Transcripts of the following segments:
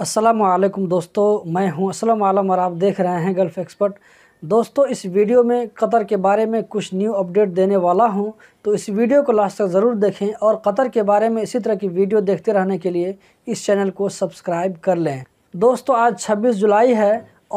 असलम दोस्तों मैं हूं असलम आलम और आप देख रहे हैं गल्फ़ एक्सपर्ट दोस्तों इस वीडियो में कतर के बारे में कुछ न्यू अपडेट देने वाला हूं तो इस वीडियो को लास्ट तक ज़रूर देखें और कतर के बारे में इसी तरह की वीडियो देखते रहने के लिए इस चैनल को सब्सक्राइब कर लें दोस्तों आज 26 जुलाई है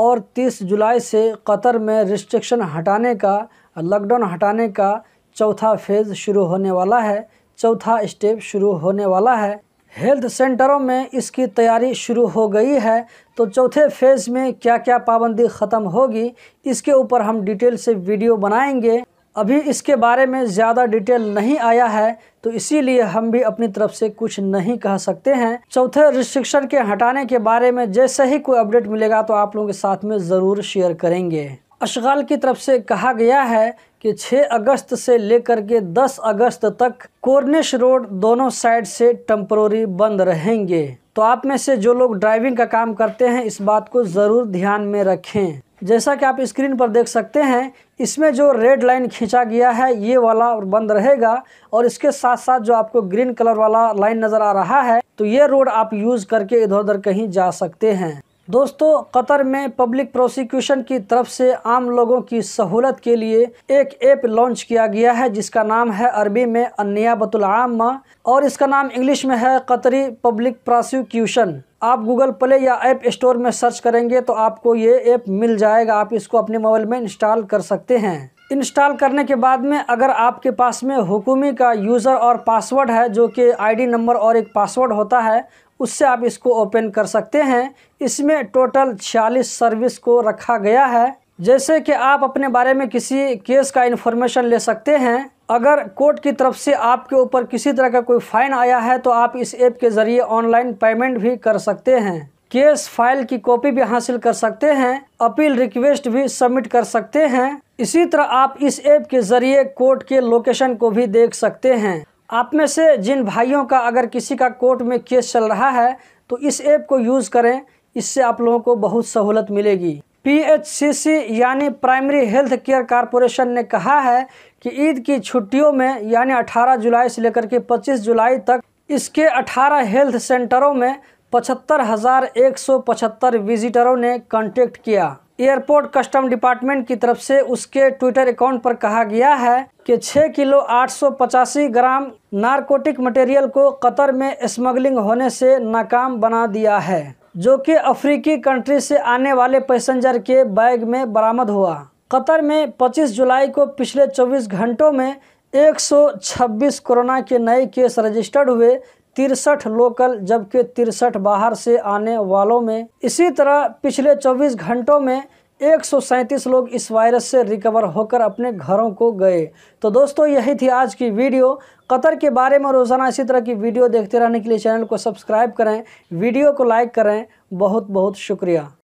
और 30 जुलाई से कतर में रिस्ट्रिक्शन हटाने का लॉकडाउन हटाने का चौथा फेज़ शुरू होने वाला है चौथा स्टेप शुरू होने वाला है हेल्थ सेंटरों में इसकी तैयारी शुरू हो गई है तो चौथे फेज़ में क्या क्या पाबंदी ख़त्म होगी इसके ऊपर हम डिटेल से वीडियो बनाएंगे अभी इसके बारे में ज़्यादा डिटेल नहीं आया है तो इसीलिए हम भी अपनी तरफ से कुछ नहीं कह सकते हैं चौथे रिस्ट्रिक्शन के हटाने के बारे में जैसे ही कोई अपडेट मिलेगा तो आप लोगों के साथ में ज़रूर शेयर करेंगे अशगाल की तरफ से कहा गया है कि 6 अगस्त से लेकर के 10 अगस्त तक कोर्निश रोड दोनों साइड से टम्प्रोरी बंद रहेंगे तो आप में से जो लोग ड्राइविंग का काम करते हैं इस बात को ज़रूर ध्यान में रखें जैसा कि आप स्क्रीन पर देख सकते हैं इसमें जो रेड लाइन खींचा गया है ये वाला बंद रहेगा और इसके साथ साथ जो आपको ग्रीन कलर वाला लाइन नज़र आ रहा है तो ये रोड आप यूज़ करके इधर उधर कहीं जा सकते हैं दोस्तों कतर में पब्लिक प्रोसिक्यूशन की तरफ से आम लोगों की सहूलत के लिए एक ऐप लॉन्च किया गया है जिसका नाम है अरबी में अन्याबतुलआमा और इसका नाम इंग्लिश में है कतरी पब्लिक प्रोसिक्यूशन आप गूगल प्ले या ऐप स्टोर में सर्च करेंगे तो आपको ये ऐप मिल जाएगा आप इसको अपने मोबाइल में इंस्टॉल कर सकते हैं इंस्टॉल करने के बाद में अगर आपके पास में हुकूमी का यूज़र और पासवर्ड है जो कि आईडी नंबर और एक पासवर्ड होता है उससे आप इसको ओपन कर सकते हैं इसमें टोटल छियालीस सर्विस को रखा गया है जैसे कि आप अपने बारे में किसी केस का इन्फॉर्मेशन ले सकते हैं अगर कोर्ट की तरफ से आपके ऊपर किसी तरह का कोई फ़ाइन आया है तो आप इस ऐप के ज़रिए ऑनलाइन पेमेंट भी कर सकते हैं केस फाइल की कॉपी भी हासिल कर सकते हैं अपील रिक्वेस्ट भी सबमिट कर सकते हैं इसी तरह आप इस ऐप के ज़रिए कोर्ट के लोकेशन को भी देख सकते हैं आप में से जिन भाइयों का अगर किसी का कोर्ट में केस चल रहा है तो इस ऐप को यूज़ करें इससे आप लोगों को बहुत सहूलत मिलेगी पी यानी प्राइमरी हेल्थ केयर कॉरपोरेशन ने कहा है कि ईद की छुट्टियों में यानी 18 जुलाई से लेकर के 25 जुलाई तक इसके 18 हेल्थ सेंटरों में पचहत्तर हज़ार एक सौ पचहत्तर विजिटरों ने कांटेक्ट किया एयरपोर्ट कस्टम डिपार्टमेंट की तरफ से उसके ट्विटर अकाउंट पर कहा गया है कि 6 किलो आठ सौ पचासी ग्राम नारकोटिक मटेरियल को कतर में स्मगलिंग होने से नाकाम बना दिया है जो कि अफ्रीकी कंट्री से आने वाले पैसेंजर के बैग में बरामद हुआ कतर में 25 जुलाई को पिछले 24 घंटों में 126 कोरोना के नए केस रजिस्टर्ड हुए तिरसठ लोकल जबकि तिरसठ बाहर से आने वालों में इसी तरह पिछले 24 घंटों में एक लोग इस वायरस से रिकवर होकर अपने घरों को गए तो दोस्तों यही थी आज की वीडियो कतर के बारे में रोज़ाना इसी तरह की वीडियो देखते रहने के लिए चैनल को सब्सक्राइब करें वीडियो को लाइक करें बहुत बहुत शुक्रिया